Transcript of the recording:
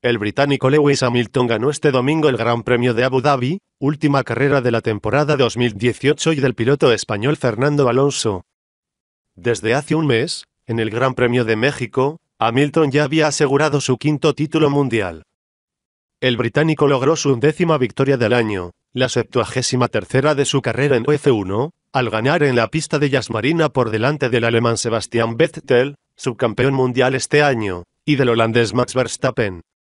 El británico Lewis Hamilton ganó este domingo el Gran Premio de Abu Dhabi, última carrera de la temporada 2018 y del piloto español Fernando Alonso. Desde hace un mes, en el Gran Premio de México, Hamilton ya había asegurado su quinto título mundial. El británico logró su undécima victoria del año, la septuagésima tercera de su carrera en F1, al ganar en la pista de Marina por delante del alemán Sebastian Vettel, subcampeón mundial este año, y del holandés Max Verstappen.